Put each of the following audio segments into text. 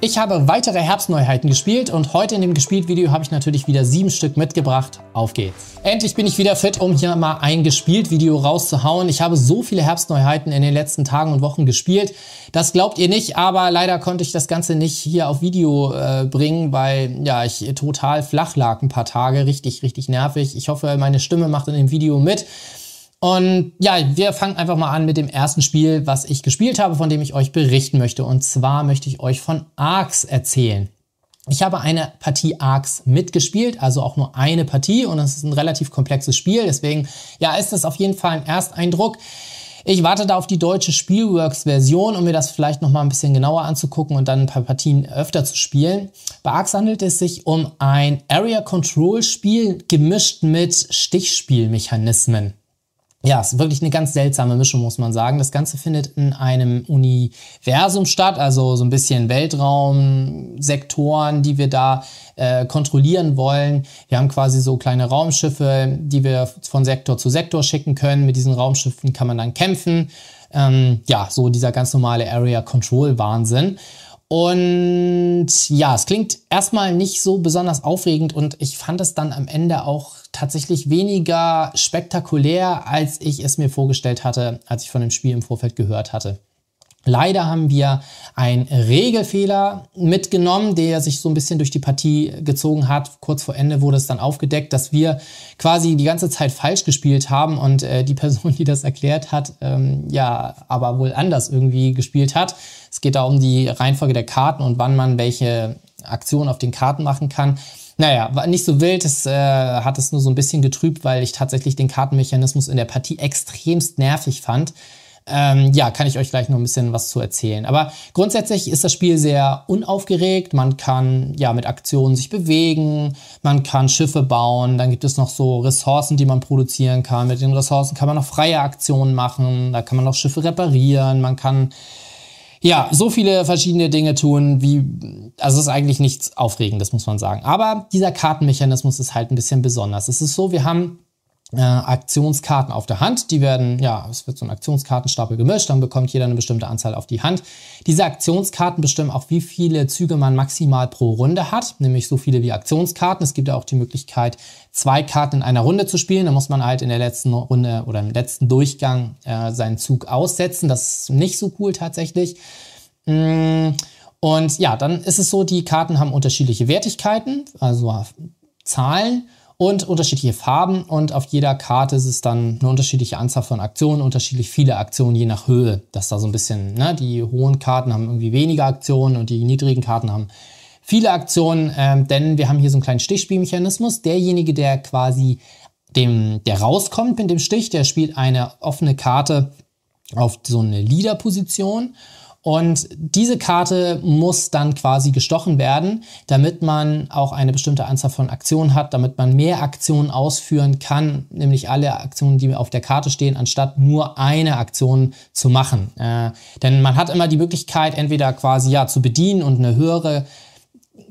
Ich habe weitere Herbstneuheiten gespielt und heute in dem Gespielt-Video habe ich natürlich wieder sieben Stück mitgebracht. Auf geht's. Endlich bin ich wieder fit, um hier mal ein Gespielt-Video rauszuhauen. Ich habe so viele Herbstneuheiten in den letzten Tagen und Wochen gespielt. Das glaubt ihr nicht, aber leider konnte ich das Ganze nicht hier auf Video äh, bringen, weil ja ich total flach lag ein paar Tage. Richtig, richtig nervig. Ich hoffe, meine Stimme macht in dem Video mit. Und ja, wir fangen einfach mal an mit dem ersten Spiel, was ich gespielt habe, von dem ich euch berichten möchte. Und zwar möchte ich euch von Arx erzählen. Ich habe eine Partie Arx mitgespielt, also auch nur eine Partie und es ist ein relativ komplexes Spiel, deswegen ja, ist das auf jeden Fall ein Ersteindruck. Ich warte da auf die deutsche Spielworks-Version, um mir das vielleicht nochmal ein bisschen genauer anzugucken und dann ein paar Partien öfter zu spielen. Bei Arx handelt es sich um ein Area-Control-Spiel gemischt mit Stichspielmechanismen ja, es ist wirklich eine ganz seltsame Mischung, muss man sagen. Das Ganze findet in einem Universum statt, also so ein bisschen Weltraumsektoren, die wir da äh, kontrollieren wollen. Wir haben quasi so kleine Raumschiffe, die wir von Sektor zu Sektor schicken können. Mit diesen Raumschiffen kann man dann kämpfen. Ähm, ja, so dieser ganz normale Area Control Wahnsinn. Und ja, es klingt erstmal nicht so besonders aufregend und ich fand es dann am Ende auch tatsächlich weniger spektakulär, als ich es mir vorgestellt hatte, als ich von dem Spiel im Vorfeld gehört hatte. Leider haben wir einen Regelfehler mitgenommen, der sich so ein bisschen durch die Partie gezogen hat. Kurz vor Ende wurde es dann aufgedeckt, dass wir quasi die ganze Zeit falsch gespielt haben und äh, die Person, die das erklärt hat, ähm, ja, aber wohl anders irgendwie gespielt hat. Es geht da um die Reihenfolge der Karten und wann man welche Aktionen auf den Karten machen kann. Naja, war nicht so wild, es äh, hat es nur so ein bisschen getrübt, weil ich tatsächlich den Kartenmechanismus in der Partie extremst nervig fand. Ähm, ja, kann ich euch gleich noch ein bisschen was zu erzählen. Aber grundsätzlich ist das Spiel sehr unaufgeregt. Man kann ja mit Aktionen sich bewegen, man kann Schiffe bauen, dann gibt es noch so Ressourcen, die man produzieren kann. Mit den Ressourcen kann man noch freie Aktionen machen, da kann man noch Schiffe reparieren, man kann ja, so viele verschiedene Dinge tun, wie, also es ist eigentlich nichts Aufregendes, muss man sagen. Aber dieser Kartenmechanismus ist halt ein bisschen besonders. Es ist so, wir haben äh, Aktionskarten auf der Hand. Die werden, ja, es wird so ein Aktionskartenstapel gemischt, dann bekommt jeder eine bestimmte Anzahl auf die Hand. Diese Aktionskarten bestimmen auch, wie viele Züge man maximal pro Runde hat, nämlich so viele wie Aktionskarten. Es gibt ja auch die Möglichkeit, zwei Karten in einer Runde zu spielen. Da muss man halt in der letzten Runde oder im letzten Durchgang äh, seinen Zug aussetzen. Das ist nicht so cool tatsächlich. Mm, und ja, dann ist es so, die Karten haben unterschiedliche Wertigkeiten, also Zahlen und unterschiedliche Farben und auf jeder Karte ist es dann eine unterschiedliche Anzahl von Aktionen, unterschiedlich viele Aktionen je nach Höhe. Das ist da so ein bisschen, ne, die hohen Karten haben irgendwie weniger Aktionen und die niedrigen Karten haben viele Aktionen, ähm, denn wir haben hier so einen kleinen Stichspielmechanismus. Derjenige, der quasi dem, der rauskommt mit dem Stich, der spielt eine offene Karte auf so eine Leader-Position und diese Karte muss dann quasi gestochen werden, damit man auch eine bestimmte Anzahl von Aktionen hat, damit man mehr Aktionen ausführen kann, nämlich alle Aktionen, die auf der Karte stehen, anstatt nur eine Aktion zu machen. Äh, denn man hat immer die Möglichkeit, entweder quasi ja zu bedienen und eine höhere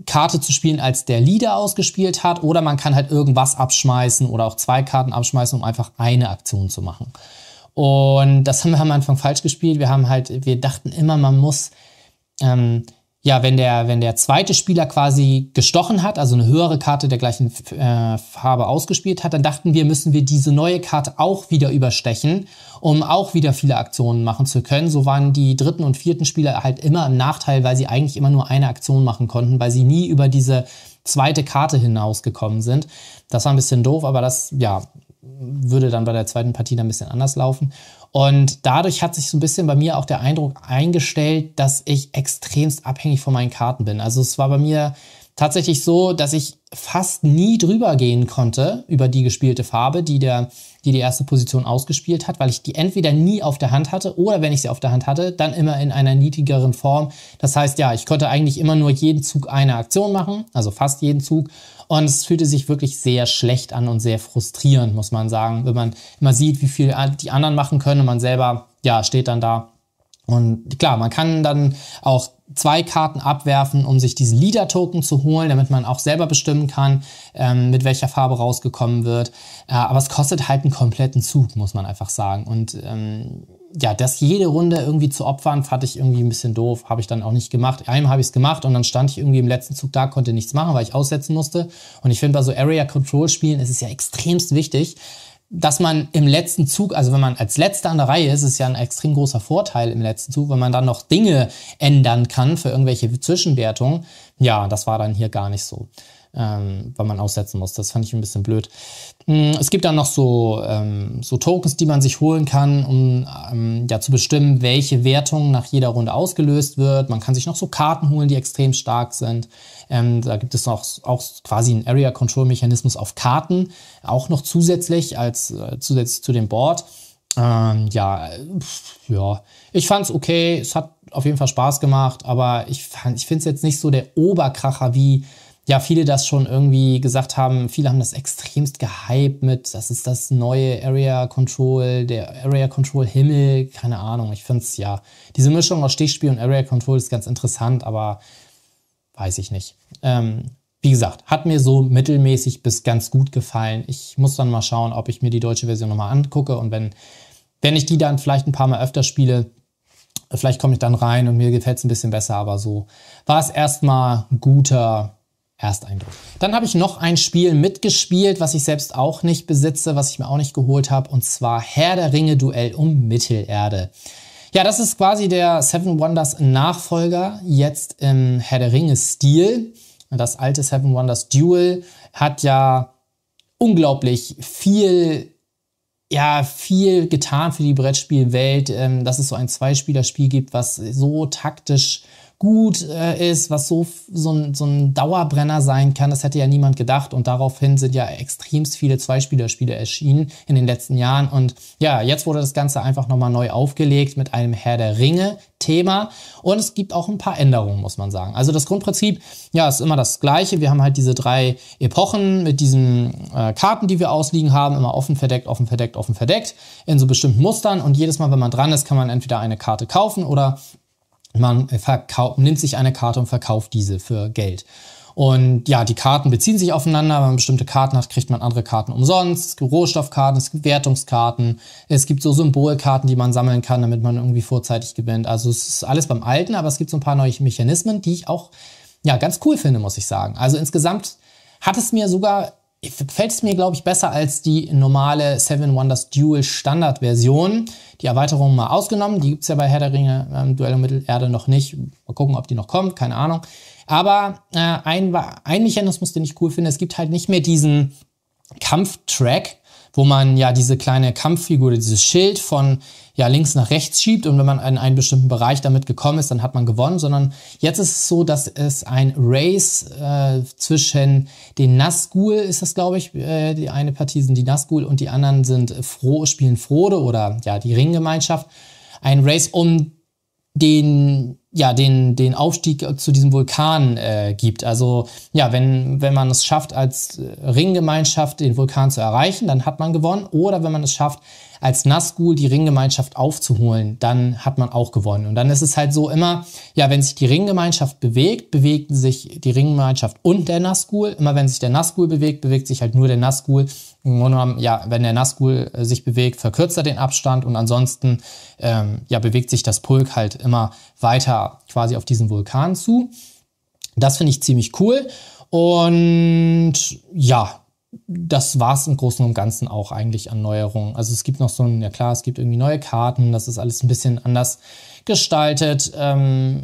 Karte zu spielen, als der Leader ausgespielt hat, oder man kann halt irgendwas abschmeißen oder auch zwei Karten abschmeißen, um einfach eine Aktion zu machen. Und das haben wir am Anfang falsch gespielt. Wir haben halt, wir dachten immer, man muss, ähm, ja, wenn der, wenn der zweite Spieler quasi gestochen hat, also eine höhere Karte der gleichen äh, Farbe ausgespielt hat, dann dachten wir, müssen wir diese neue Karte auch wieder überstechen, um auch wieder viele Aktionen machen zu können. So waren die dritten und vierten Spieler halt immer im Nachteil, weil sie eigentlich immer nur eine Aktion machen konnten, weil sie nie über diese zweite Karte hinausgekommen sind. Das war ein bisschen doof, aber das, ja, würde dann bei der zweiten Partie dann ein bisschen anders laufen. Und dadurch hat sich so ein bisschen bei mir auch der Eindruck eingestellt, dass ich extremst abhängig von meinen Karten bin. Also es war bei mir tatsächlich so, dass ich fast nie drüber gehen konnte über die gespielte Farbe, die der, die, die erste Position ausgespielt hat, weil ich die entweder nie auf der Hand hatte oder wenn ich sie auf der Hand hatte, dann immer in einer niedrigeren Form. Das heißt, ja, ich konnte eigentlich immer nur jeden Zug eine Aktion machen, also fast jeden Zug. Und es fühlte sich wirklich sehr schlecht an und sehr frustrierend, muss man sagen, wenn man immer sieht, wie viel die anderen machen können und man selber, ja, steht dann da und klar, man kann dann auch zwei Karten abwerfen, um sich diesen Leader-Token zu holen, damit man auch selber bestimmen kann, ähm, mit welcher Farbe rausgekommen wird. Äh, aber es kostet halt einen kompletten Zug, muss man einfach sagen. Und ähm, ja, das jede Runde irgendwie zu opfern, fand ich irgendwie ein bisschen doof. Habe ich dann auch nicht gemacht. Einmal habe ich es gemacht und dann stand ich irgendwie im letzten Zug da, konnte nichts machen, weil ich aussetzen musste. Und ich finde, bei so Area-Control-Spielen ist es ja extremst wichtig, dass man im letzten Zug, also wenn man als Letzter an der Reihe ist, ist ja ein extrem großer Vorteil im letzten Zug, wenn man dann noch Dinge ändern kann für irgendwelche Zwischenwertungen. Ja, das war dann hier gar nicht so ähm, weil man aussetzen muss. Das fand ich ein bisschen blöd. Hm, es gibt dann noch so, ähm, so Tokens, die man sich holen kann, um ähm, ja, zu bestimmen, welche Wertung nach jeder Runde ausgelöst wird. Man kann sich noch so Karten holen, die extrem stark sind. Ähm, da gibt es noch auch quasi einen Area Control Mechanismus auf Karten, auch noch zusätzlich als äh, zusätzlich zu dem Board. Ähm, ja, pf, ja, ich fand's okay. Es hat auf jeden Fall Spaß gemacht, aber ich, ich finde es jetzt nicht so der Oberkracher wie ja, viele das schon irgendwie gesagt haben, viele haben das extremst gehypt mit, das ist das neue Area Control, der Area Control Himmel, keine Ahnung. Ich finde es ja, diese Mischung aus Stichspiel und Area Control ist ganz interessant, aber weiß ich nicht. Ähm, wie gesagt, hat mir so mittelmäßig bis ganz gut gefallen. Ich muss dann mal schauen, ob ich mir die deutsche Version nochmal angucke und wenn, wenn ich die dann vielleicht ein paar Mal öfter spiele, vielleicht komme ich dann rein und mir gefällt es ein bisschen besser, aber so war es erstmal guter Ersteindruck. Dann habe ich noch ein Spiel mitgespielt, was ich selbst auch nicht besitze, was ich mir auch nicht geholt habe, und zwar Herr der Ringe Duell um Mittelerde. Ja, das ist quasi der Seven Wonders Nachfolger, jetzt im Herr der Ringe Stil. Das alte Seven Wonders Duel hat ja unglaublich viel ja, viel getan für die Brettspielwelt, ähm, dass es so ein Zweispieler-Spiel gibt, was so taktisch gut äh, ist, was so, so, ein, so ein Dauerbrenner sein kann, das hätte ja niemand gedacht. Und daraufhin sind ja extremst viele Zweispielerspiele erschienen in den letzten Jahren. Und ja, jetzt wurde das Ganze einfach nochmal neu aufgelegt mit einem Herr der Ringe-Thema. Und es gibt auch ein paar Änderungen, muss man sagen. Also das Grundprinzip, ja, ist immer das gleiche. Wir haben halt diese drei Epochen mit diesen äh, Karten, die wir ausliegen haben, immer offen verdeckt, offen verdeckt, offen verdeckt, in so bestimmten Mustern. Und jedes Mal, wenn man dran ist, kann man entweder eine Karte kaufen oder man verkauft, nimmt sich eine Karte und verkauft diese für Geld. Und ja, die Karten beziehen sich aufeinander. Wenn man bestimmte Karten hat, kriegt man andere Karten umsonst. Es gibt Rohstoffkarten, es gibt Wertungskarten. Es gibt so Symbolkarten, die man sammeln kann, damit man irgendwie vorzeitig gewinnt. Also es ist alles beim Alten, aber es gibt so ein paar neue Mechanismen, die ich auch ja, ganz cool finde, muss ich sagen. Also insgesamt hat es mir sogar gefällt es mir, glaube ich, besser als die normale Seven Wonders Dual Standard Version. Die Erweiterung mal ausgenommen, die gibt es ja bei Herr der Ringe ähm, Duell um Mittelerde noch nicht. Mal gucken, ob die noch kommt, keine Ahnung. Aber äh, ein, ein Mechanismus, den ich cool finde, es gibt halt nicht mehr diesen Kampftrack, wo man ja diese kleine Kampffigur, dieses Schild von ja links nach rechts schiebt und wenn man in einen bestimmten Bereich damit gekommen ist, dann hat man gewonnen, sondern jetzt ist es so, dass es ein Race äh, zwischen den Nazgul ist das, glaube ich, äh, die eine Partie sind die Nazgul und die anderen sind Fro spielen Frode oder ja die Ringgemeinschaft. Ein Race um den ja den den Aufstieg zu diesem Vulkan äh, gibt. Also ja, wenn wenn man es schafft als Ringgemeinschaft den Vulkan zu erreichen, dann hat man gewonnen. Oder wenn man es schafft als Nazgul die Ringgemeinschaft aufzuholen, dann hat man auch gewonnen. Und dann ist es halt so immer, ja, wenn sich die Ringgemeinschaft bewegt, bewegt sich die Ringgemeinschaft und der Nazgul. Immer wenn sich der Nazgul bewegt, bewegt sich halt nur der Nazgul im Grunde genommen, ja, wenn der Nazgul äh, sich bewegt, verkürzt er den Abstand und ansonsten ähm, ja, bewegt sich das Pulk halt immer weiter quasi auf diesen Vulkan zu. Das finde ich ziemlich cool. Und ja, das war es im Großen und Ganzen auch eigentlich an Neuerungen. Also es gibt noch so ein, ja klar, es gibt irgendwie neue Karten, das ist alles ein bisschen anders gestaltet. Ähm,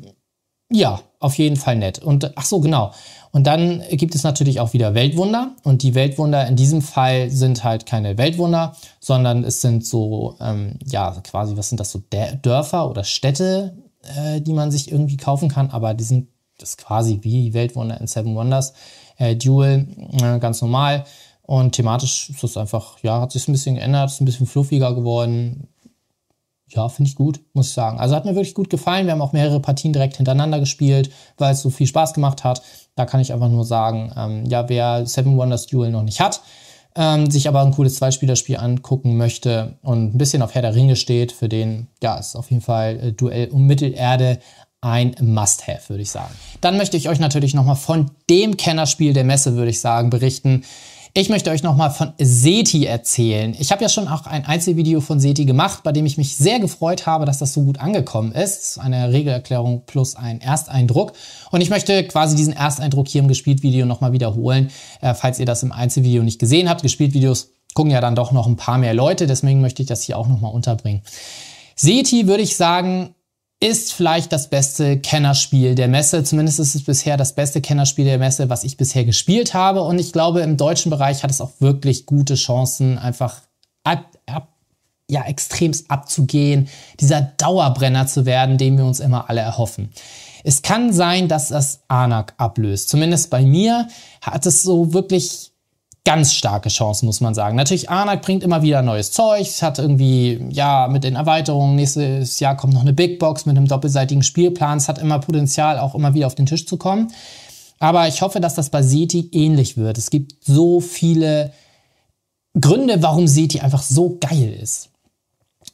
ja, auf jeden Fall nett. Und ach so, genau. Und dann gibt es natürlich auch wieder Weltwunder. Und die Weltwunder in diesem Fall sind halt keine Weltwunder, sondern es sind so, ähm, ja, quasi, was sind das so, Dörfer oder Städte, äh, die man sich irgendwie kaufen kann. Aber die sind das ist quasi wie Weltwunder in Seven Wonders. Äh, Duel, äh, ganz normal. Und thematisch ist das einfach, ja, hat sich ein bisschen geändert, ist ein bisschen fluffiger geworden. Ja, finde ich gut, muss ich sagen. Also hat mir wirklich gut gefallen. Wir haben auch mehrere Partien direkt hintereinander gespielt, weil es so viel Spaß gemacht hat. Da kann ich einfach nur sagen, ähm, ja, wer Seven Wonders Duel noch nicht hat, ähm, sich aber ein cooles Zweispielerspiel angucken möchte und ein bisschen auf Herr der Ringe steht, für den, ja, ist auf jeden Fall äh, Duell um Mittelerde ein Must-Have, würde ich sagen. Dann möchte ich euch natürlich nochmal von dem Kennerspiel der Messe, würde ich sagen, berichten. Ich möchte euch nochmal von SETI erzählen. Ich habe ja schon auch ein Einzelvideo von SETI gemacht, bei dem ich mich sehr gefreut habe, dass das so gut angekommen ist. Eine Regelerklärung plus ein Ersteindruck. Und ich möchte quasi diesen Ersteindruck hier im Gespieltvideo nochmal wiederholen, äh, falls ihr das im Einzelvideo nicht gesehen habt. Gespieltvideos gucken ja dann doch noch ein paar mehr Leute, deswegen möchte ich das hier auch nochmal unterbringen. SETI, würde ich sagen, ist vielleicht das beste Kennerspiel der Messe. Zumindest ist es bisher das beste Kennerspiel der Messe, was ich bisher gespielt habe. Und ich glaube, im deutschen Bereich hat es auch wirklich gute Chancen, einfach ab, ab, ja, extremst abzugehen, dieser Dauerbrenner zu werden, den wir uns immer alle erhoffen. Es kann sein, dass das Anak ablöst. Zumindest bei mir hat es so wirklich ganz starke Chancen, muss man sagen. Natürlich, Anak bringt immer wieder neues Zeug. Es hat irgendwie, ja, mit den Erweiterungen, nächstes Jahr kommt noch eine Big Box mit einem doppelseitigen Spielplan. Es hat immer Potenzial, auch immer wieder auf den Tisch zu kommen. Aber ich hoffe, dass das bei SETI ähnlich wird. Es gibt so viele Gründe, warum SETI einfach so geil ist.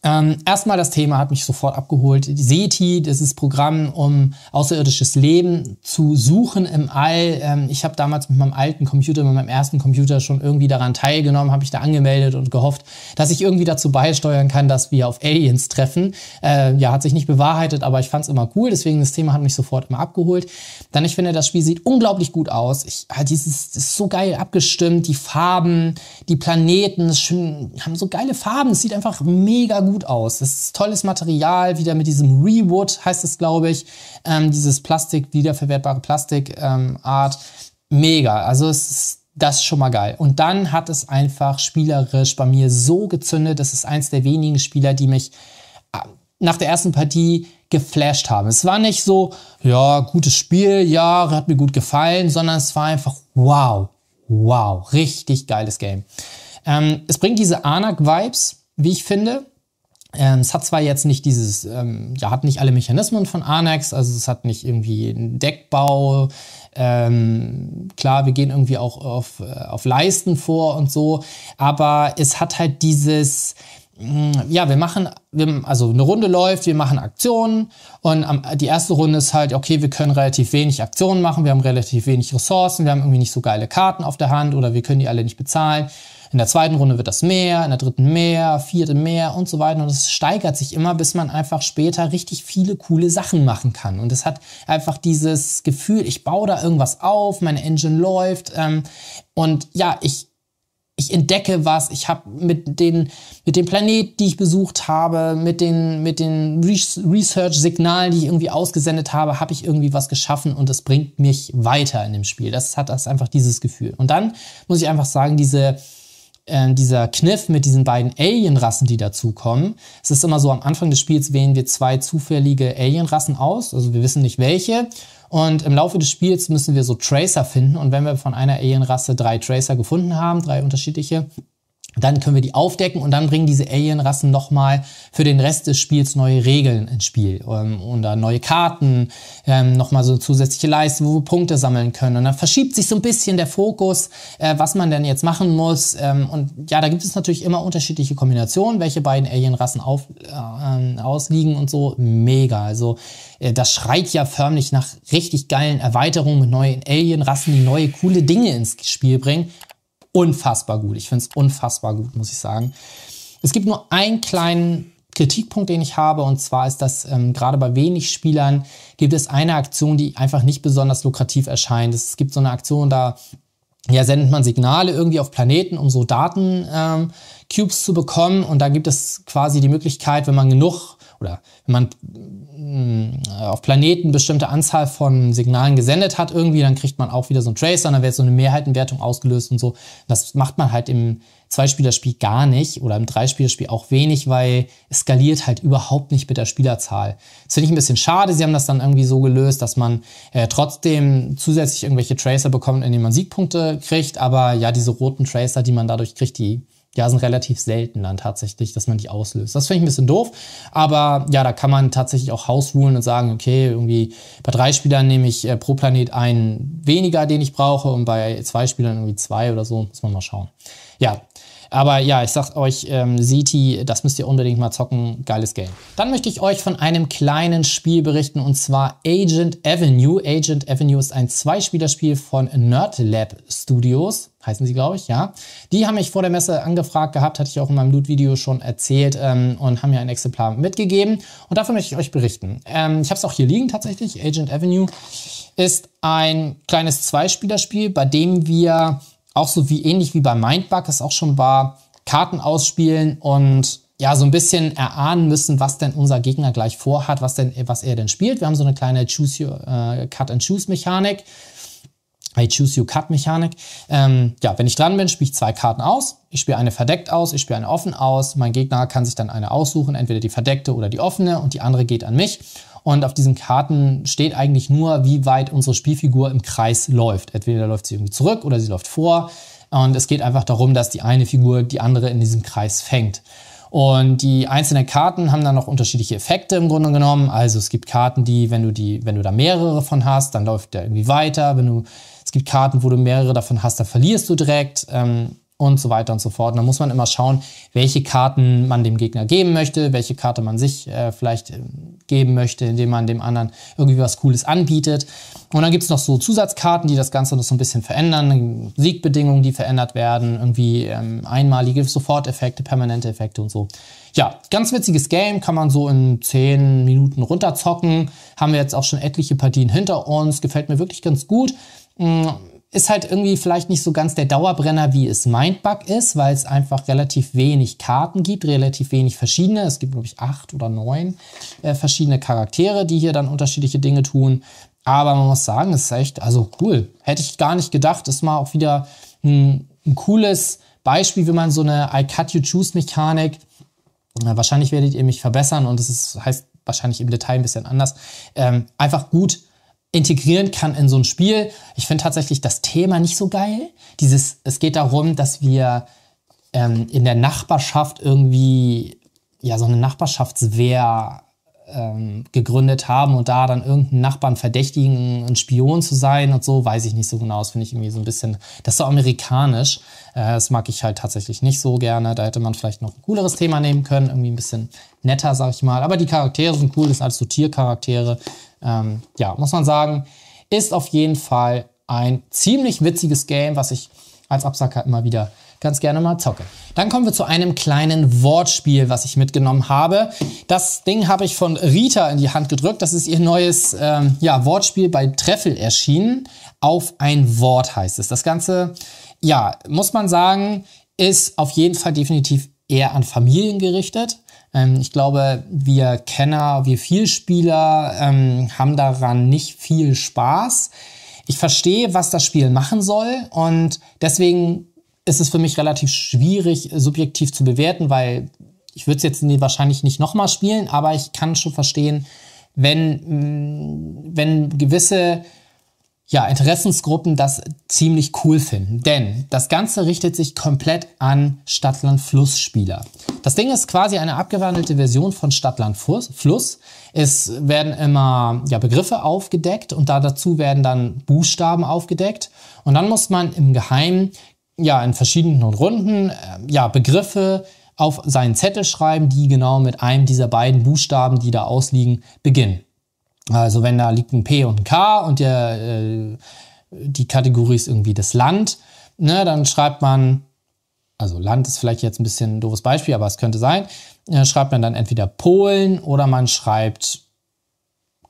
Ähm, erstmal das Thema hat mich sofort abgeholt. SETI, das ist Programm, um außerirdisches Leben zu suchen im All. Ähm, ich habe damals mit meinem alten Computer, mit meinem ersten Computer schon irgendwie daran teilgenommen, habe mich da angemeldet und gehofft, dass ich irgendwie dazu beisteuern kann, dass wir auf Aliens treffen. Äh, ja, hat sich nicht bewahrheitet, aber ich fand es immer cool. Deswegen das Thema hat mich sofort immer abgeholt. Dann ich finde, das Spiel sieht unglaublich gut aus. Ich, halt dieses ist so geil abgestimmt, die Farben, die Planeten, schön, haben so geile Farben. Es sieht einfach mega gut gut aus. Es ist tolles Material, wieder mit diesem Rewood heißt es, glaube ich. Ähm, dieses Plastik, wiederverwertbare Plastikart. Ähm, Mega. Also es ist das ist schon mal geil. Und dann hat es einfach spielerisch bei mir so gezündet. Das ist eins der wenigen Spieler, die mich äh, nach der ersten Partie geflasht haben. Es war nicht so, ja, gutes Spiel, ja, hat mir gut gefallen, sondern es war einfach wow, wow, richtig geiles Game. Ähm, es bringt diese Anak-Vibes, wie ich finde. Ähm, es hat zwar jetzt nicht dieses, ähm, ja, hat nicht alle Mechanismen von Arnex, also es hat nicht irgendwie einen Deckbau. Ähm, klar, wir gehen irgendwie auch auf, äh, auf Leisten vor und so, aber es hat halt dieses, mm, ja, wir machen, wir, also eine Runde läuft, wir machen Aktionen und am, die erste Runde ist halt, okay, wir können relativ wenig Aktionen machen, wir haben relativ wenig Ressourcen, wir haben irgendwie nicht so geile Karten auf der Hand oder wir können die alle nicht bezahlen. In der zweiten Runde wird das mehr, in der dritten mehr, vierte mehr und so weiter. Und es steigert sich immer, bis man einfach später richtig viele coole Sachen machen kann. Und es hat einfach dieses Gefühl, ich baue da irgendwas auf, meine Engine läuft. Ähm, und ja, ich ich entdecke was, ich habe mit den mit dem Planet, die ich besucht habe, mit den mit den Research Signalen, die ich irgendwie ausgesendet habe, habe ich irgendwie was geschaffen und das bringt mich weiter in dem Spiel. Das hat das einfach dieses Gefühl. Und dann muss ich einfach sagen, diese äh, dieser Kniff mit diesen beiden Alienrassen, die dazukommen. Es ist immer so, am Anfang des Spiels wählen wir zwei zufällige Alienrassen aus, also wir wissen nicht welche. Und im Laufe des Spiels müssen wir so Tracer finden. Und wenn wir von einer Alienrasse drei Tracer gefunden haben, drei unterschiedliche, dann können wir die aufdecken und dann bringen diese Alien-Rassen nochmal für den Rest des Spiels neue Regeln ins Spiel ähm, oder neue Karten, ähm, nochmal so zusätzliche Leisten, wo wir Punkte sammeln können. Und dann verschiebt sich so ein bisschen der Fokus, äh, was man denn jetzt machen muss. Ähm, und ja, da gibt es natürlich immer unterschiedliche Kombinationen, welche beiden Alien-Rassen äh, ausliegen und so. Mega. Also äh, das schreit ja förmlich nach richtig geilen Erweiterungen mit neuen Alien-Rassen, die neue coole Dinge ins Spiel bringen unfassbar gut. Ich finde es unfassbar gut, muss ich sagen. Es gibt nur einen kleinen Kritikpunkt, den ich habe, und zwar ist, das ähm, gerade bei wenig Spielern gibt es eine Aktion, die einfach nicht besonders lukrativ erscheint. Es gibt so eine Aktion, da ja, sendet man Signale irgendwie auf Planeten, um so Daten-Cubes ähm, zu bekommen. Und da gibt es quasi die Möglichkeit, wenn man genug oder wenn man mm, auf Planeten bestimmte Anzahl von Signalen gesendet hat irgendwie, dann kriegt man auch wieder so einen Tracer, dann wird so eine Mehrheitenwertung ausgelöst und so. Das macht man halt im Zweispielerspiel gar nicht oder im Dreispielerspiel auch wenig, weil es skaliert halt überhaupt nicht mit der Spielerzahl. Das finde ich ein bisschen schade. Sie haben das dann irgendwie so gelöst, dass man äh, trotzdem zusätzlich irgendwelche Tracer bekommt, indem man Siegpunkte kriegt. Aber ja, diese roten Tracer, die man dadurch kriegt, die ja, sind relativ selten dann tatsächlich, dass man die auslöst. Das finde ich ein bisschen doof, aber ja, da kann man tatsächlich auch hausruhen und sagen, okay, irgendwie bei drei Spielern nehme ich äh, pro Planet einen weniger, den ich brauche und bei zwei Spielern irgendwie zwei oder so, muss man mal schauen. Ja, aber ja, ich sag euch, ähm, City, das müsst ihr unbedingt mal zocken. Geiles Game. Dann möchte ich euch von einem kleinen Spiel berichten und zwar Agent Avenue. Agent Avenue ist ein Zweispielerspiel von Nerdlab Studios heißen sie, glaube ich, ja. Die haben mich vor der Messe angefragt gehabt, hatte ich auch in meinem Loot-Video schon erzählt ähm, und haben mir ein Exemplar mitgegeben. Und dafür möchte ich euch berichten. Ähm, ich habe es auch hier liegen tatsächlich. Agent Avenue ist ein kleines Zweispielerspiel, bei dem wir auch so wie ähnlich wie bei Mindbug es auch schon war, Karten ausspielen und ja, so ein bisschen erahnen müssen, was denn unser Gegner gleich vorhat, was denn, was er denn spielt. Wir haben so eine kleine Choose your, äh, Cut and Choose Mechanik. I choose your Cut Mechanik. Ähm, ja, wenn ich dran bin, spiele ich zwei Karten aus. Ich spiele eine verdeckt aus, ich spiele eine offen aus. Mein Gegner kann sich dann eine aussuchen, entweder die verdeckte oder die offene und die andere geht an mich. Und auf diesen Karten steht eigentlich nur, wie weit unsere Spielfigur im Kreis läuft. Entweder läuft sie irgendwie zurück oder sie läuft vor. Und es geht einfach darum, dass die eine Figur die andere in diesem Kreis fängt. Und die einzelnen Karten haben dann noch unterschiedliche Effekte im Grunde genommen. Also es gibt Karten, die, wenn du die, wenn du da mehrere von hast, dann läuft der irgendwie weiter. Wenn du, es gibt Karten, wo du mehrere davon hast, dann verlierst du direkt. Ähm, und so weiter und so fort. Und da muss man immer schauen, welche Karten man dem Gegner geben möchte, welche Karte man sich äh, vielleicht äh, geben möchte, indem man dem anderen irgendwie was Cooles anbietet. Und dann gibt's noch so Zusatzkarten, die das Ganze noch so ein bisschen verändern, Siegbedingungen, die verändert werden, irgendwie ähm, einmalige Soforteffekte, permanente Effekte und so. Ja, ganz witziges Game, kann man so in 10 Minuten runterzocken. Haben wir jetzt auch schon etliche Partien hinter uns, gefällt mir wirklich ganz gut mm, ist halt irgendwie vielleicht nicht so ganz der Dauerbrenner, wie es Mindbug ist, weil es einfach relativ wenig Karten gibt, relativ wenig verschiedene. Es gibt, glaube ich, acht oder neun äh, verschiedene Charaktere, die hier dann unterschiedliche Dinge tun. Aber man muss sagen, es ist echt, also cool. Hätte ich gar nicht gedacht. Ist mal auch wieder ein, ein cooles Beispiel, wie man so eine I cut you choose Mechanik, äh, wahrscheinlich werdet ihr mich verbessern und es heißt wahrscheinlich im Detail ein bisschen anders, ähm, einfach gut integrieren kann in so ein Spiel. Ich finde tatsächlich das Thema nicht so geil. Dieses, es geht darum, dass wir ähm, in der Nachbarschaft irgendwie ja so eine Nachbarschaftswehr ähm, gegründet haben und da dann irgendeinen Nachbarn verdächtigen, ein Spion zu sein und so, weiß ich nicht so genau. Das finde ich irgendwie so ein bisschen, das ist so amerikanisch. Äh, das mag ich halt tatsächlich nicht so gerne. Da hätte man vielleicht noch ein cooleres Thema nehmen können, irgendwie ein bisschen netter, sag ich mal. Aber die Charaktere sind cool, das sind alles so Tiercharaktere ähm, ja, muss man sagen, ist auf jeden Fall ein ziemlich witziges Game, was ich als Absacker immer wieder ganz gerne mal zocke. Dann kommen wir zu einem kleinen Wortspiel, was ich mitgenommen habe. Das Ding habe ich von Rita in die Hand gedrückt. Das ist ihr neues ähm, ja, Wortspiel bei Treffel erschienen. Auf ein Wort heißt es. Das Ganze, ja, muss man sagen, ist auf jeden Fall definitiv eher an Familien gerichtet. Ähm, ich glaube, wir Kenner, wir Vielspieler ähm, haben daran nicht viel Spaß. Ich verstehe, was das Spiel machen soll und deswegen ist es für mich relativ schwierig, subjektiv zu bewerten, weil ich würde es jetzt wahrscheinlich nicht nochmal spielen, aber ich kann schon verstehen, wenn, mm, wenn gewisse ja, Interessensgruppen das ziemlich cool finden. Denn das Ganze richtet sich komplett an Stadtland-Fluss-Spieler. Das Ding ist quasi eine abgewandelte Version von Stadtland-Fluss. Es werden immer ja, Begriffe aufgedeckt und da dazu werden dann Buchstaben aufgedeckt. Und dann muss man im Geheimen ja, in verschiedenen Runden äh, ja, Begriffe auf seinen Zettel schreiben, die genau mit einem dieser beiden Buchstaben, die da ausliegen, beginnen. Also wenn da liegt ein P und ein K und der, äh, die Kategorie ist irgendwie das Land, ne, dann schreibt man, also Land ist vielleicht jetzt ein bisschen ein doofes Beispiel, aber es könnte sein, äh, schreibt man dann entweder Polen oder man schreibt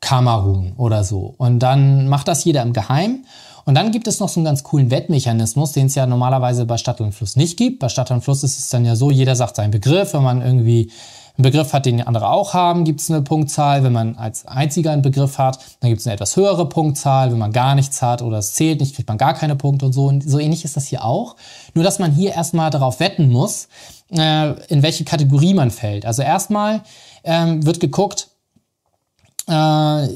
Kamerun oder so. Und dann macht das jeder im Geheimen. Und dann gibt es noch so einen ganz coolen Wettmechanismus, den es ja normalerweise bei Stadt und Fluss nicht gibt. Bei Stadt und Fluss ist es dann ja so, jeder sagt seinen Begriff, wenn man irgendwie einen Begriff hat, den andere auch haben, gibt es eine Punktzahl. Wenn man als einziger einen Begriff hat, dann gibt es eine etwas höhere Punktzahl. Wenn man gar nichts hat oder es zählt nicht, kriegt man gar keine Punkte und so. Und so ähnlich ist das hier auch. Nur, dass man hier erstmal darauf wetten muss, äh, in welche Kategorie man fällt. Also erstmal ähm, wird geguckt, äh,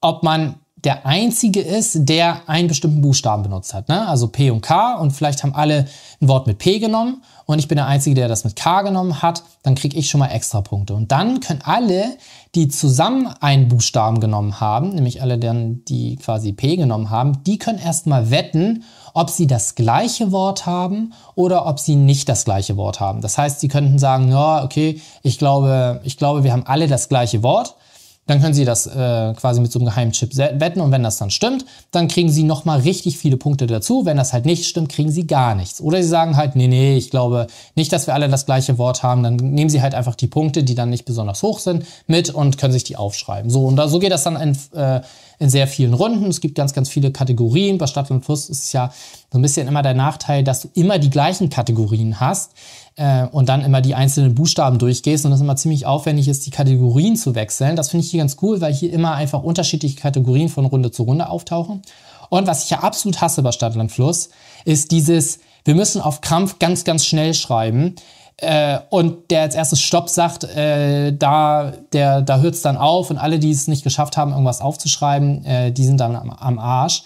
ob man der einzige ist, der einen bestimmten Buchstaben benutzt hat. Ne? Also P und K und vielleicht haben alle ein Wort mit P genommen und ich bin der Einzige, der das mit K genommen hat, dann kriege ich schon mal extra Punkte. Und dann können alle, die zusammen einen Buchstaben genommen haben, nämlich alle, dann, die quasi P genommen haben, die können erstmal wetten, ob sie das gleiche Wort haben oder ob sie nicht das gleiche Wort haben. Das heißt, sie könnten sagen, ja, okay, ich glaube, ich glaube, wir haben alle das gleiche Wort dann können sie das äh, quasi mit so einem geheimen Chip wetten und wenn das dann stimmt, dann kriegen sie nochmal richtig viele Punkte dazu. Wenn das halt nicht stimmt, kriegen sie gar nichts. Oder sie sagen halt, nee, nee, ich glaube nicht, dass wir alle das gleiche Wort haben. Dann nehmen sie halt einfach die Punkte, die dann nicht besonders hoch sind, mit und können sich die aufschreiben. So, und da, so geht das dann in, äh, in sehr vielen Runden. Es gibt ganz, ganz viele Kategorien. Bei Stadt und Fluss ist es ja so ein bisschen immer der Nachteil, dass du immer die gleichen Kategorien hast. Äh, und dann immer die einzelnen Buchstaben durchgehst und es immer ziemlich aufwendig ist, die Kategorien zu wechseln. Das finde ich hier ganz cool, weil hier immer einfach unterschiedliche Kategorien von Runde zu Runde auftauchen. Und was ich ja absolut hasse bei Stadtland Fluss, ist dieses, wir müssen auf Krampf ganz, ganz schnell schreiben. Äh, und der als erstes Stopp sagt, äh, da, da hört es dann auf und alle, die es nicht geschafft haben, irgendwas aufzuschreiben, äh, die sind dann am, am Arsch.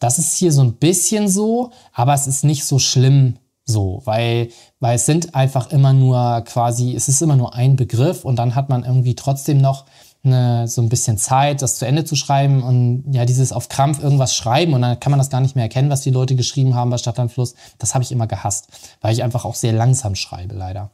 Das ist hier so ein bisschen so, aber es ist nicht so schlimm, so, weil, weil es sind einfach immer nur quasi, es ist immer nur ein Begriff und dann hat man irgendwie trotzdem noch eine, so ein bisschen Zeit, das zu Ende zu schreiben und ja, dieses auf Krampf irgendwas schreiben und dann kann man das gar nicht mehr erkennen, was die Leute geschrieben haben bei Stadt am Fluss. Das habe ich immer gehasst, weil ich einfach auch sehr langsam schreibe, leider.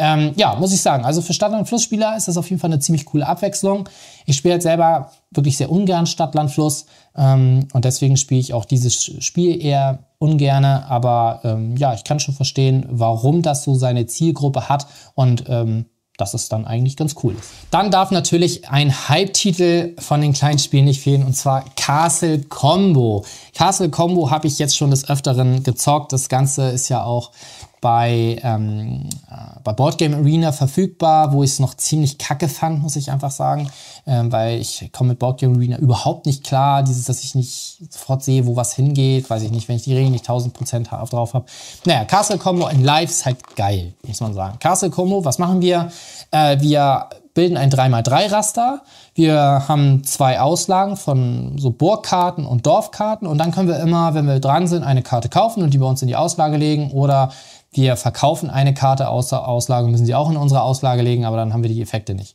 Ähm, ja, muss ich sagen. Also für Stadt- und Flussspieler ist das auf jeden Fall eine ziemlich coole Abwechslung. Ich spiele jetzt halt selber wirklich sehr ungern Stadt, Land, Fluss ähm, und deswegen spiele ich auch dieses Spiel eher ungerne, aber ähm, ja, ich kann schon verstehen, warum das so seine Zielgruppe hat und ähm, dass es dann eigentlich ganz cool ist. Dann darf natürlich ein Hype-Titel von den kleinen Spielen nicht fehlen und zwar Castle Combo. Castle Combo habe ich jetzt schon des Öfteren gezockt. Das Ganze ist ja auch bei, ähm, äh, bei Boardgame Arena verfügbar, wo ich es noch ziemlich kacke fand, muss ich einfach sagen, ähm, weil ich komme mit Boardgame Arena überhaupt nicht klar. Dieses, dass ich nicht sofort sehe, wo was hingeht, weiß ich nicht, wenn ich die Regeln nicht 1000% drauf habe. Naja, Castle Combo in Live ist halt geil, muss man sagen. Castle Combo, was machen wir? Äh, wir bilden ein 3x3-Raster. Wir haben zwei Auslagen von so Burgkarten und Dorfkarten und dann können wir immer, wenn wir dran sind, eine Karte kaufen und die bei uns in die Auslage legen oder wir verkaufen eine Karte aus der Auslage, müssen sie auch in unsere Auslage legen, aber dann haben wir die Effekte nicht.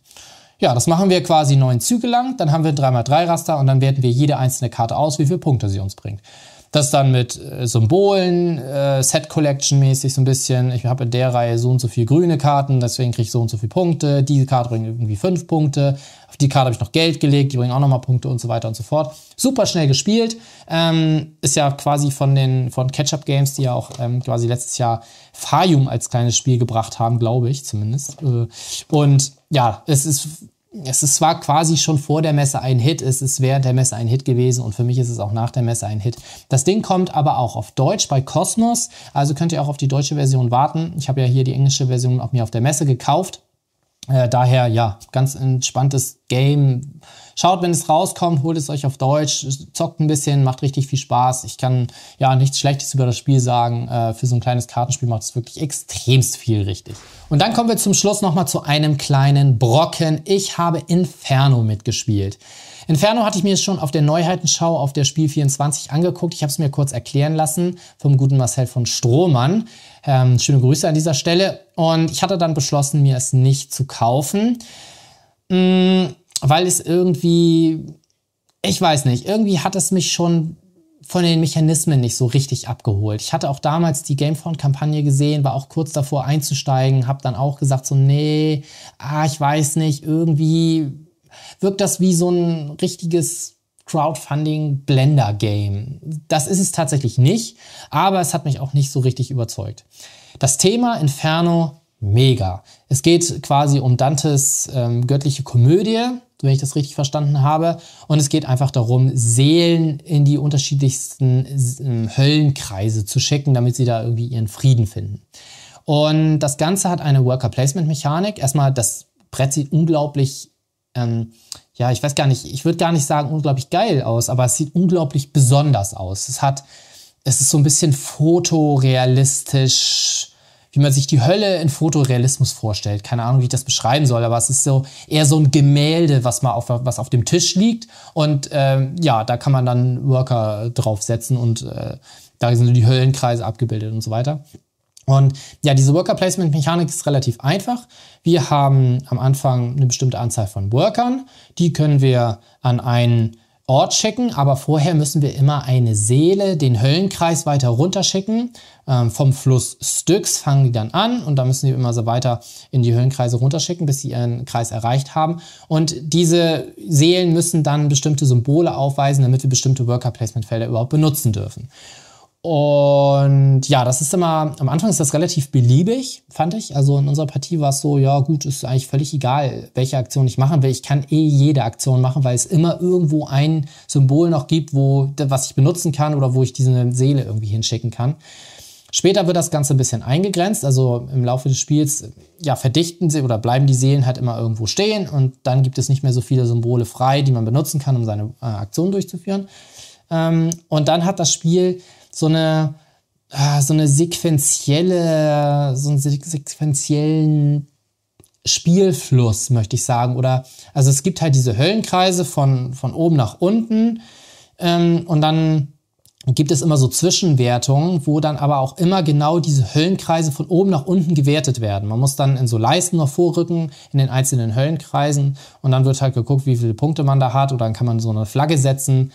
Ja, das machen wir quasi neun Züge lang, dann haben wir ein 3x3-Raster und dann werten wir jede einzelne Karte aus, wie viele Punkte sie uns bringt. Das dann mit äh, Symbolen, äh, Set Collection mäßig so ein bisschen. Ich habe in der Reihe so und so viel grüne Karten, deswegen kriege ich so und so viele Punkte. Diese Karte bringt irgendwie fünf Punkte. Auf die Karte habe ich noch Geld gelegt, die bringen auch nochmal Punkte und so weiter und so fort. Super schnell gespielt. Ähm, ist ja quasi von den von Ketchup Games, die ja auch ähm, quasi letztes Jahr Fayum als kleines Spiel gebracht haben, glaube ich zumindest. Äh, und ja, es ist es ist zwar quasi schon vor der Messe ein Hit, es ist während der Messe ein Hit gewesen und für mich ist es auch nach der Messe ein Hit. Das Ding kommt aber auch auf Deutsch bei Cosmos, also könnt ihr auch auf die deutsche Version warten. Ich habe ja hier die englische Version auch mir auf der Messe gekauft. Äh, daher ja, ganz entspanntes Game. Schaut, wenn es rauskommt, holt es euch auf Deutsch, zockt ein bisschen, macht richtig viel Spaß. Ich kann ja nichts Schlechtes über das Spiel sagen. Äh, für so ein kleines Kartenspiel macht es wirklich extremst viel richtig. Und dann kommen wir zum Schluss nochmal zu einem kleinen Brocken. Ich habe Inferno mitgespielt. Inferno hatte ich mir schon auf der Neuheitenschau auf der Spiel 24 angeguckt. Ich habe es mir kurz erklären lassen vom guten Marcel von Strohmann. Ähm, schöne Grüße an dieser Stelle. Und ich hatte dann beschlossen, mir es nicht zu kaufen. Mmh weil es irgendwie, ich weiß nicht, irgendwie hat es mich schon von den Mechanismen nicht so richtig abgeholt. Ich hatte auch damals die Gamefound-Kampagne gesehen, war auch kurz davor einzusteigen, habe dann auch gesagt so, nee, ah, ich weiß nicht, irgendwie wirkt das wie so ein richtiges Crowdfunding-Blender-Game. Das ist es tatsächlich nicht, aber es hat mich auch nicht so richtig überzeugt. Das Thema Inferno, mega. Es geht quasi um Dantes ähm, göttliche Komödie wenn ich das richtig verstanden habe. Und es geht einfach darum, Seelen in die unterschiedlichsten ähm, Höllenkreise zu schicken, damit sie da irgendwie ihren Frieden finden. Und das Ganze hat eine Worker-Placement-Mechanik. Erstmal, das Brett sieht unglaublich, ähm, ja, ich weiß gar nicht, ich würde gar nicht sagen unglaublich geil aus, aber es sieht unglaublich besonders aus. Es hat, es ist so ein bisschen fotorealistisch, wie man sich die Hölle in Fotorealismus vorstellt. Keine Ahnung, wie ich das beschreiben soll, aber es ist so eher so ein Gemälde, was mal auf, was auf dem Tisch liegt. Und ähm, ja, da kann man dann Worker draufsetzen und äh, da sind die Höllenkreise abgebildet und so weiter. Und ja, diese Worker Placement Mechanik ist relativ einfach. Wir haben am Anfang eine bestimmte Anzahl von Workern. Die können wir an einen Ort schicken, aber vorher müssen wir immer eine Seele, den Höllenkreis weiter runterschicken. Ähm, vom Fluss Styx fangen die dann an und da müssen die immer so weiter in die Höllenkreise runterschicken, bis sie ihren Kreis erreicht haben. Und diese Seelen müssen dann bestimmte Symbole aufweisen, damit wir bestimmte Worker Placement Felder überhaupt benutzen dürfen. Und ja, das ist immer, am Anfang ist das relativ beliebig, fand ich. Also in unserer Partie war es so, ja gut, ist eigentlich völlig egal, welche Aktion ich machen will. Ich kann eh jede Aktion machen, weil es immer irgendwo ein Symbol noch gibt, wo, was ich benutzen kann oder wo ich diese Seele irgendwie hinschicken kann. Später wird das Ganze ein bisschen eingegrenzt, also im Laufe des Spiels ja, verdichten sie oder bleiben die Seelen halt immer irgendwo stehen und dann gibt es nicht mehr so viele Symbole frei, die man benutzen kann, um seine äh, Aktion durchzuführen. Ähm, und dann hat das Spiel so eine ah, so eine sequenzielle, so einen sequenziellen Spielfluss, möchte ich sagen. Oder also es gibt halt diese Höllenkreise von, von oben nach unten ähm, und dann gibt es immer so Zwischenwertungen, wo dann aber auch immer genau diese Höllenkreise von oben nach unten gewertet werden. Man muss dann in so Leisten noch vorrücken in den einzelnen Höllenkreisen und dann wird halt geguckt, wie viele Punkte man da hat oder dann kann man so eine Flagge setzen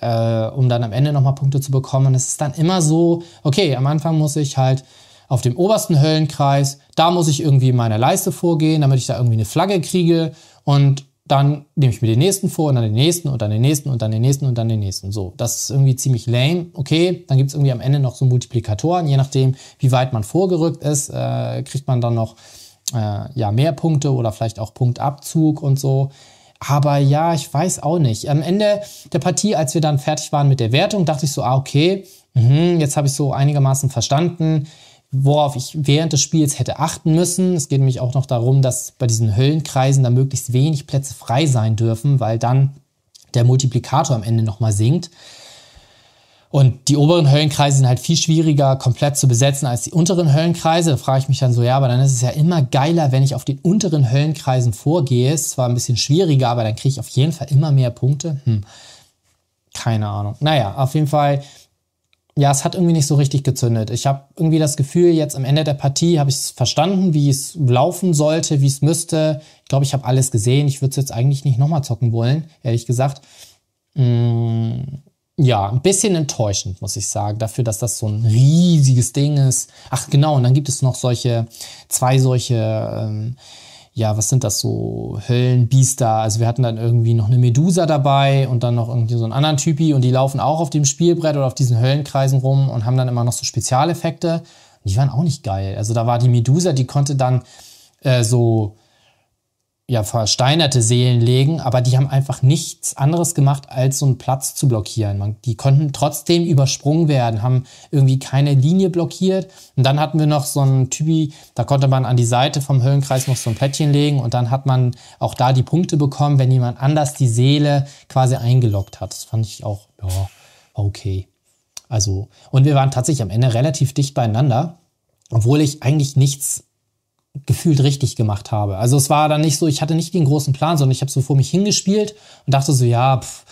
äh, um dann am Ende nochmal Punkte zu bekommen. es ist dann immer so, okay, am Anfang muss ich halt auf dem obersten Höllenkreis, da muss ich irgendwie in meiner Leiste vorgehen, damit ich da irgendwie eine Flagge kriege und dann nehme ich mir den nächsten vor und dann den nächsten und dann den nächsten und dann den nächsten und dann den nächsten. So, das ist irgendwie ziemlich lame. Okay, dann gibt es irgendwie am Ende noch so Multiplikatoren. Je nachdem, wie weit man vorgerückt ist, äh, kriegt man dann noch äh, ja, mehr Punkte oder vielleicht auch Punktabzug und so. Aber ja, ich weiß auch nicht. Am Ende der Partie, als wir dann fertig waren mit der Wertung, dachte ich so, ah, okay, mh, jetzt habe ich so einigermaßen verstanden, worauf ich während des Spiels hätte achten müssen. Es geht nämlich auch noch darum, dass bei diesen Höllenkreisen da möglichst wenig Plätze frei sein dürfen, weil dann der Multiplikator am Ende nochmal sinkt. Und die oberen Höllenkreise sind halt viel schwieriger komplett zu besetzen als die unteren Höllenkreise. Da frage ich mich dann so, ja, aber dann ist es ja immer geiler, wenn ich auf den unteren Höllenkreisen vorgehe. Ist zwar ein bisschen schwieriger, aber dann kriege ich auf jeden Fall immer mehr Punkte. Hm. Keine Ahnung. Naja, auf jeden Fall, ja, es hat irgendwie nicht so richtig gezündet. Ich habe irgendwie das Gefühl, jetzt am Ende der Partie habe ich es verstanden, wie es laufen sollte, wie es müsste. Ich glaube, ich habe alles gesehen. Ich würde es jetzt eigentlich nicht nochmal zocken wollen, ehrlich gesagt. Hm ja, ein bisschen enttäuschend, muss ich sagen, dafür, dass das so ein riesiges Ding ist. Ach genau, und dann gibt es noch solche, zwei solche, ähm, ja, was sind das so, Höllenbiester. Also wir hatten dann irgendwie noch eine Medusa dabei und dann noch irgendwie so einen anderen Typi und die laufen auch auf dem Spielbrett oder auf diesen Höllenkreisen rum und haben dann immer noch so Spezialeffekte. Und die waren auch nicht geil. Also da war die Medusa, die konnte dann äh, so ja, versteinerte Seelen legen, aber die haben einfach nichts anderes gemacht, als so einen Platz zu blockieren. Man, die konnten trotzdem übersprungen werden, haben irgendwie keine Linie blockiert. Und dann hatten wir noch so einen Typi, da konnte man an die Seite vom Höllenkreis noch so ein Plättchen legen und dann hat man auch da die Punkte bekommen, wenn jemand anders die Seele quasi eingeloggt hat. Das fand ich auch, ja, okay. Also, und wir waren tatsächlich am Ende relativ dicht beieinander, obwohl ich eigentlich nichts gefühlt richtig gemacht habe. Also es war dann nicht so, ich hatte nicht den großen Plan, sondern ich habe so vor mich hingespielt und dachte so, ja, pff,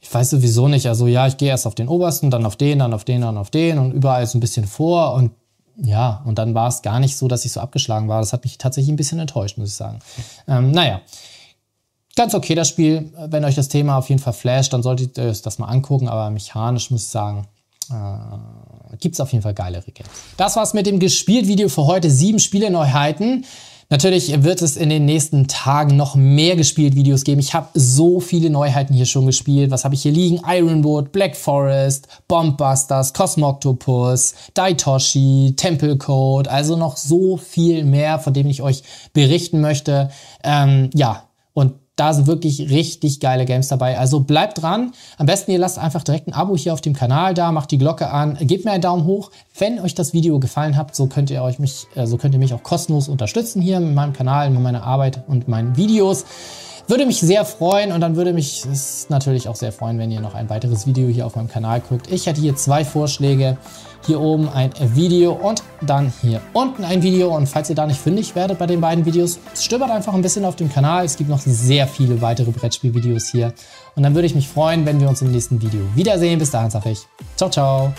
ich weiß sowieso nicht. Also ja, ich gehe erst auf den obersten, dann auf den, dann auf den, dann auf den und überall so ein bisschen vor und ja, und dann war es gar nicht so, dass ich so abgeschlagen war. Das hat mich tatsächlich ein bisschen enttäuscht, muss ich sagen. Ähm, naja, ganz okay das Spiel. Wenn euch das Thema auf jeden Fall flasht, dann solltet ihr euch das mal angucken. Aber mechanisch muss ich sagen, äh, Gibt es auf jeden Fall geilere Games. Das war's mit dem Gespielt-Video für heute. Sieben Spiele-Neuheiten. Natürlich wird es in den nächsten Tagen noch mehr gespielt Videos geben. Ich habe so viele Neuheiten hier schon gespielt. Was habe ich hier liegen? Ironwood, Black Forest, Bombbusters, Cosmoctopus, Daitoshi, Temple Code. Also noch so viel mehr, von dem ich euch berichten möchte. Ähm, ja, und da sind wirklich richtig geile Games dabei. Also bleibt dran. Am besten ihr lasst einfach direkt ein Abo hier auf dem Kanal da, macht die Glocke an, gebt mir einen Daumen hoch, wenn euch das Video gefallen hat. So könnt ihr euch mich, äh, so könnt ihr mich auch kostenlos unterstützen hier mit meinem Kanal, mit meiner Arbeit und meinen Videos. Würde mich sehr freuen und dann würde mich es natürlich auch sehr freuen, wenn ihr noch ein weiteres Video hier auf meinem Kanal guckt. Ich hatte hier zwei Vorschläge. Hier oben ein Video und dann hier unten ein Video. Und falls ihr da nicht fündig werdet bei den beiden Videos, stöbert einfach ein bisschen auf dem Kanal. Es gibt noch sehr viele weitere Brettspielvideos hier. Und dann würde ich mich freuen, wenn wir uns im nächsten Video wiedersehen. Bis dahin sage ich ciao, ciao.